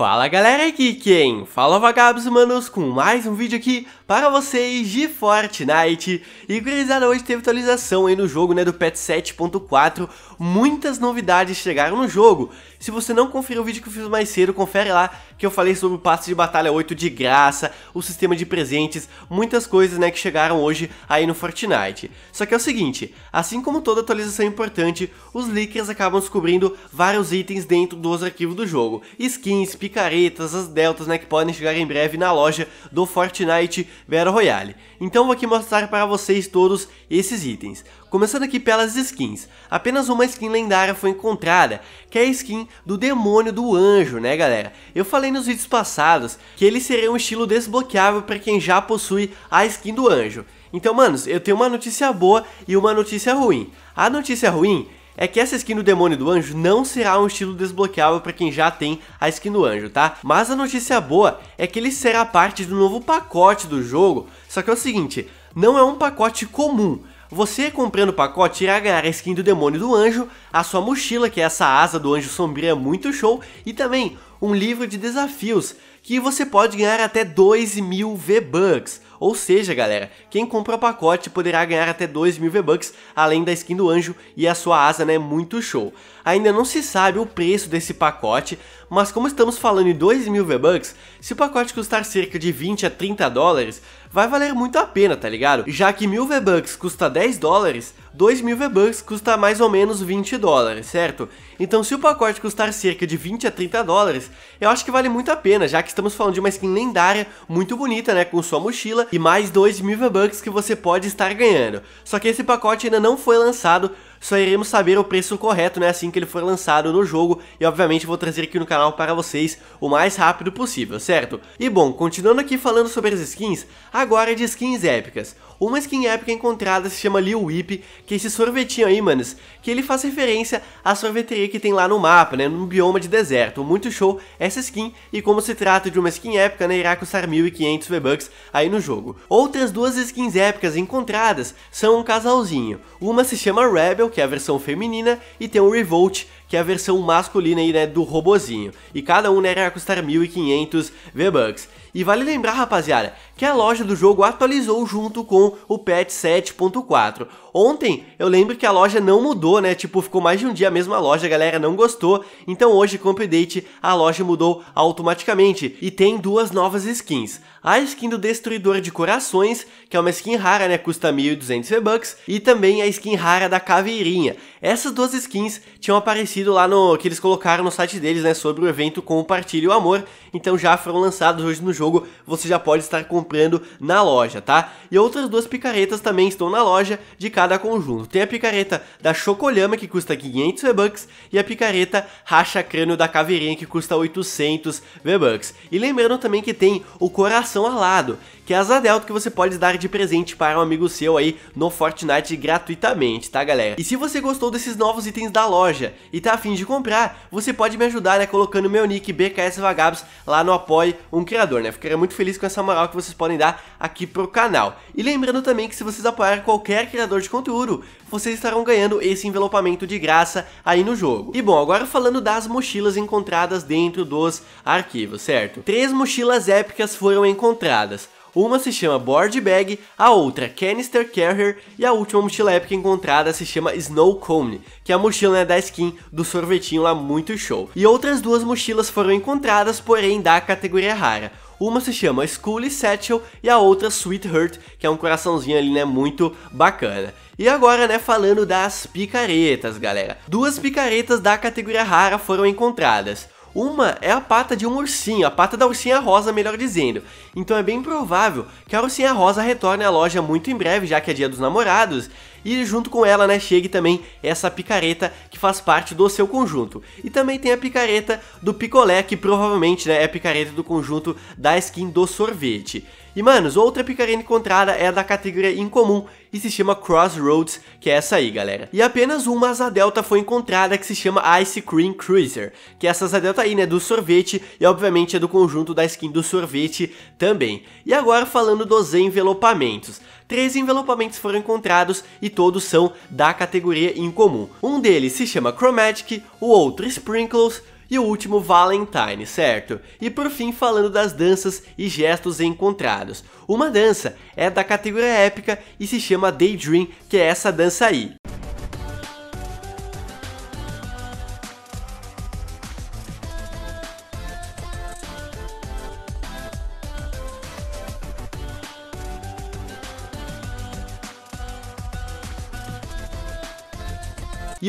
Fala galera, aqui quem? Fala vagabos humanos com mais um vídeo aqui para vocês de Fortnite E gurizada, hoje teve atualização aí no jogo né, do patch 7.4 Muitas novidades chegaram no jogo Se você não conferiu o vídeo que eu fiz mais cedo, confere lá que eu falei sobre o passe de batalha 8 de graça, o sistema de presentes, muitas coisas né, que chegaram hoje aí no Fortnite. Só que é o seguinte, assim como toda atualização importante, os leakers acabam descobrindo vários itens dentro dos arquivos do jogo, skins, picaretas, as deltas né, que podem chegar em breve na loja do Fortnite Battle Royale. Então vou aqui mostrar para vocês todos esses itens. Começando aqui pelas skins. Apenas uma skin lendária foi encontrada, que é a skin do demônio do anjo, né galera? Eu falei nos vídeos passados que ele seria um estilo desbloqueável para quem já possui a skin do anjo. Então, manos, eu tenho uma notícia boa e uma notícia ruim. A notícia ruim é que essa skin do demônio do anjo não será um estilo desbloqueável para quem já tem a skin do anjo, tá? Mas a notícia boa é que ele será parte do novo pacote do jogo, só que é o seguinte, não é um pacote comum, você comprando o pacote irá ganhar a skin do demônio do anjo, a sua mochila, que é essa asa do anjo sombrio é muito show, e também um livro de desafios, que você pode ganhar até 2 mil V-Bucks. Ou seja, galera, quem compra o pacote poderá ganhar até 2 mil V-Bucks, além da skin do anjo e a sua asa, né? Muito show. Ainda não se sabe o preço desse pacote, mas como estamos falando em 2 mil V-Bucks, se o pacote custar cerca de 20 a 30 dólares, vai valer muito a pena, tá ligado? Já que mil V-Bucks custa 10 dólares, 2 mil V-Bucks custa mais ou menos 20 dólares, certo? Então se o pacote custar cerca de 20 a 30 dólares, eu acho que vale muito a pena, já que estamos falando de uma skin lendária, muito bonita, né, com sua mochila e mais 2 mil V-Bucks que você pode estar ganhando. Só que esse pacote ainda não foi lançado, só iremos saber o preço correto né, assim que ele for lançado no jogo e obviamente vou trazer aqui no canal para vocês o mais rápido possível, certo? E bom, continuando aqui falando sobre as skins, agora é de skins épicas. Uma skin épica encontrada se chama Lil Whip, que é esse sorvetinho aí, manos, que ele faz referência à sorveteria que tem lá no mapa, né, num bioma de deserto. Muito show essa skin, e como se trata de uma skin épica, né, irá custar 1.500 V-Bucks aí no jogo. Outras duas skins épicas encontradas são um casalzinho. Uma se chama Rebel, que é a versão feminina, e tem o Revolt, que é a versão masculina aí, né, do robozinho. E cada um, né, irá custar 1.500 V-Bucks. E vale lembrar, rapaziada, que a loja do jogo atualizou junto com o patch 7.4. Ontem eu lembro que a loja não mudou, né? Tipo, ficou mais de um dia a mesma loja, a galera não gostou. Então hoje com o update a loja mudou automaticamente e tem duas novas skins. A skin do Destruidor de Corações, que é uma skin rara, né, custa 1.200 V-Bucks, e também a skin rara da Caveirinha. Essas duas skins tinham aparecido lá no que eles colocaram no site deles, né, sobre o evento Compartilhe o Amor. Então já foram lançados hoje no jogo, você já pode estar com comprando na loja, tá? E outras duas picaretas também estão na loja de cada conjunto. Tem a picareta da Chocolhama, que custa 500 V-Bucks, e a picareta Racha Crânio da Caveirinha, que custa 800 V-Bucks. E lembrando também que tem o Coração Alado, que é a asa que você pode dar de presente para um amigo seu aí no Fortnite gratuitamente, tá galera? E se você gostou desses novos itens da loja e tá afim de comprar, você pode me ajudar, né, colocando meu nick BKS Vagabos lá no Apoie um Criador, né? Ficaria muito feliz com essa moral que vocês podem dar aqui pro canal. E lembrando também que se vocês apoiarem qualquer criador de conteúdo, vocês estarão ganhando esse envelopamento de graça aí no jogo. E bom, agora falando das mochilas encontradas dentro dos arquivos, certo? Três mochilas épicas foram encontradas. Uma se chama Board Bag, a outra Canister Carrier e a última mochila épica encontrada se chama Snow Cone, que é a mochila né, da skin do sorvetinho lá muito show. E outras duas mochilas foram encontradas, porém da categoria rara. Uma se chama School Satchel e a outra Sweetheart, que é um coraçãozinho ali, né, muito bacana. E agora, né, falando das picaretas, galera. Duas picaretas da categoria rara foram encontradas. Uma é a pata de um ursinho, a pata da ursinha rosa, melhor dizendo. Então é bem provável que a ursinha rosa retorne à loja muito em breve, já que é dia dos namorados, e junto com ela, né, chegue também essa picareta que faz parte do seu conjunto. E também tem a picareta do picolé, que provavelmente né, é a picareta do conjunto da skin do sorvete. E manos, outra picareta encontrada é da categoria incomum e se chama Crossroads, que é essa aí galera. E apenas uma asa delta foi encontrada que se chama Ice Cream Cruiser, que é essa asa delta aí né, do sorvete e obviamente é do conjunto da skin do sorvete também. E agora falando dos envelopamentos. Três envelopamentos foram encontrados e todos são da categoria incomum. Um deles se chama Chromatic, o outro Sprinkles e o último Valentine, certo? E por fim, falando das danças e gestos encontrados. Uma dança é da categoria épica e se chama Daydream, que é essa dança aí.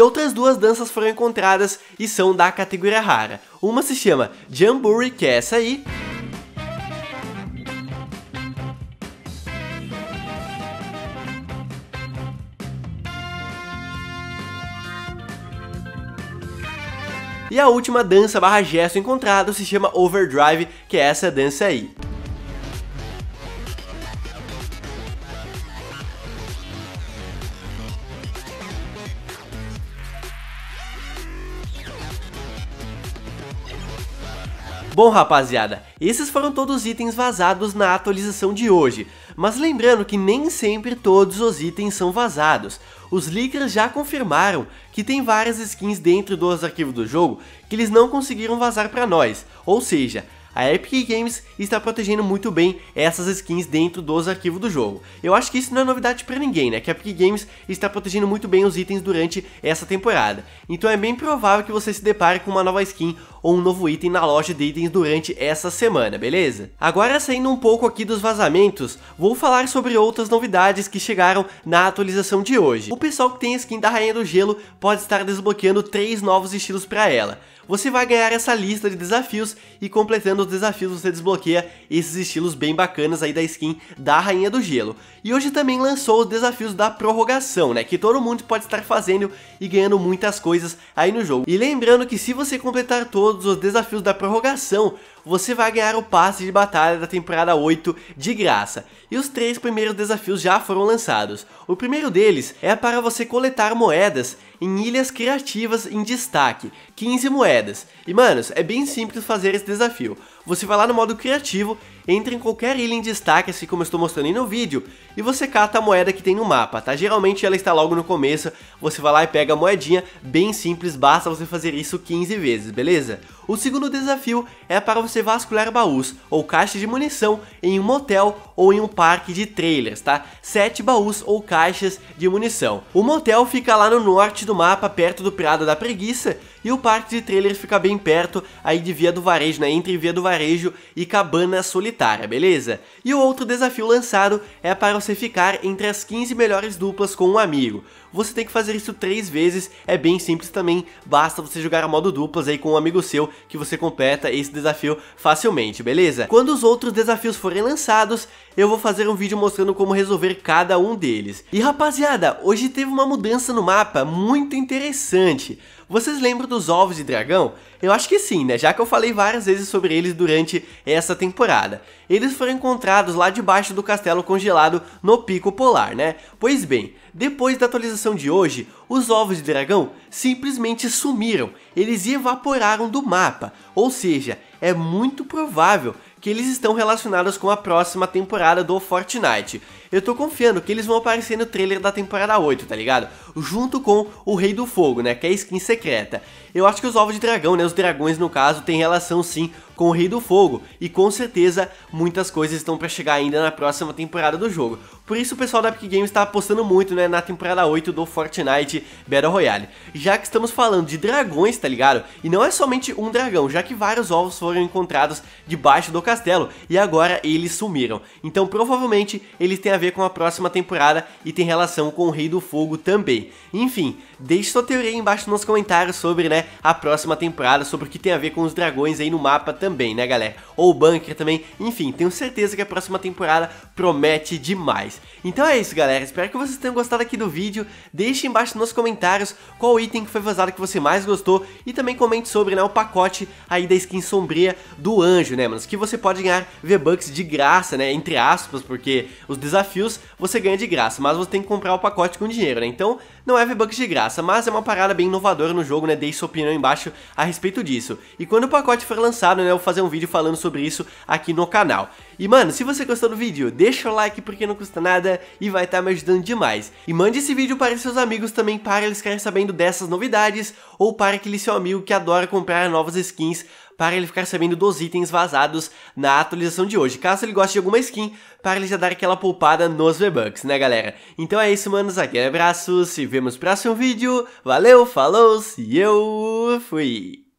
e outras duas danças foram encontradas e são da categoria rara. Uma se chama Jamboree, que é essa aí, E a última dança barra gesto encontrado se chama Overdrive, que é essa dança aí. Bom rapaziada, esses foram todos os itens vazados na atualização de hoje, mas lembrando que nem sempre todos os itens são vazados. Os leakers já confirmaram que tem várias skins dentro dos arquivos do jogo que eles não conseguiram vazar para nós, ou seja, a Epic Games está protegendo muito bem essas skins dentro dos arquivos do jogo. Eu acho que isso não é novidade para ninguém, né? Que a Epic Games está protegendo muito bem os itens durante essa temporada. Então é bem provável que você se depare com uma nova skin ou um novo item na loja de itens durante essa semana, beleza? Agora saindo um pouco aqui dos vazamentos, vou falar sobre outras novidades que chegaram na atualização de hoje. O pessoal que tem a skin da Rainha do Gelo pode estar desbloqueando três novos estilos para ela você vai ganhar essa lista de desafios e completando os desafios você desbloqueia esses estilos bem bacanas aí da skin da Rainha do Gelo. E hoje também lançou os desafios da prorrogação, né, que todo mundo pode estar fazendo e ganhando muitas coisas aí no jogo. E lembrando que se você completar todos os desafios da prorrogação, você vai ganhar o passe de batalha da temporada 8 de graça. E os três primeiros desafios já foram lançados. O primeiro deles é para você coletar moedas em Ilhas Criativas em Destaque, 15 moedas. E manos, é bem simples fazer esse desafio. Você vai lá no modo criativo, entra em qualquer ilha em destaque, assim como eu estou mostrando aí no vídeo, e você cata a moeda que tem no mapa, tá? Geralmente ela está logo no começo, você vai lá e pega a moedinha, bem simples, basta você fazer isso 15 vezes, beleza? O segundo desafio é para você vasculhar baús ou caixas de munição em um motel ou em um parque de trailers, tá? 7 baús ou caixas de munição. O motel fica lá no norte do do mapa, perto do Prado da Preguiça, e o parque de trailers fica bem perto aí de Via do Varejo, né? Entre Via do Varejo e Cabana Solitária, beleza? E o outro desafio lançado é para você ficar entre as 15 melhores duplas com um amigo você tem que fazer isso três vezes, é bem simples também, basta você jogar a modo duplas aí com um amigo seu que você completa esse desafio facilmente, beleza? Quando os outros desafios forem lançados, eu vou fazer um vídeo mostrando como resolver cada um deles. E rapaziada, hoje teve uma mudança no mapa muito interessante, vocês lembram dos ovos de dragão? Eu acho que sim, né? Já que eu falei várias vezes sobre eles durante essa temporada. Eles foram encontrados lá debaixo do castelo congelado no Pico Polar, né? Pois bem, depois da atualização de hoje, os ovos de dragão simplesmente sumiram. Eles evaporaram do mapa. Ou seja, é muito provável que eles estão relacionados com a próxima temporada do Fortnite eu tô confiando que eles vão aparecer no trailer da temporada 8, tá ligado? Junto com o Rei do Fogo, né, que é a skin secreta. Eu acho que os ovos de dragão, né, os dragões no caso, tem relação sim com o Rei do Fogo, e com certeza muitas coisas estão para chegar ainda na próxima temporada do jogo. Por isso o pessoal da Epic Games está apostando muito né, na temporada 8 do Fortnite Battle Royale. Já que estamos falando de dragões, tá ligado? E não é somente um dragão, já que vários ovos foram encontrados debaixo do castelo e agora eles sumiram. Então provavelmente eles têm a ver com a próxima temporada e tem relação com o Rei do Fogo também. Enfim, Deixe sua teoria aí embaixo nos comentários sobre, né, a próxima temporada, sobre o que tem a ver com os dragões aí no mapa também, né, galera? Ou o bunker também, enfim, tenho certeza que a próxima temporada promete demais. Então é isso, galera, espero que vocês tenham gostado aqui do vídeo, deixe embaixo nos comentários qual item que foi vazado que você mais gostou e também comente sobre, né, o pacote aí da skin sombria do anjo, né, mano, que você pode ganhar V-Bucks de graça, né, entre aspas, porque os desafios você ganha de graça, mas você tem que comprar o pacote com dinheiro, né, então não é V-Bucks de graça graça, mas é uma parada bem inovadora no jogo, né? Deixe sua opinião embaixo a respeito disso. E quando o pacote for lançado, né, eu vou fazer um vídeo falando sobre isso aqui no canal. E mano, se você gostou do vídeo, deixa o like porque não custa nada e vai estar tá me ajudando demais. E mande esse vídeo para seus amigos também para eles ficarem sabendo dessas novidades ou para aquele seu amigo que adora comprar novas skins para ele ficar sabendo dos itens vazados na atualização de hoje. Caso ele goste de alguma skin, para ele já dar aquela poupada nos V-Bucks, né galera? Então é isso, manos. Aquele é abraço, se vemos no próximo vídeo. Valeu, falou, e eu fui!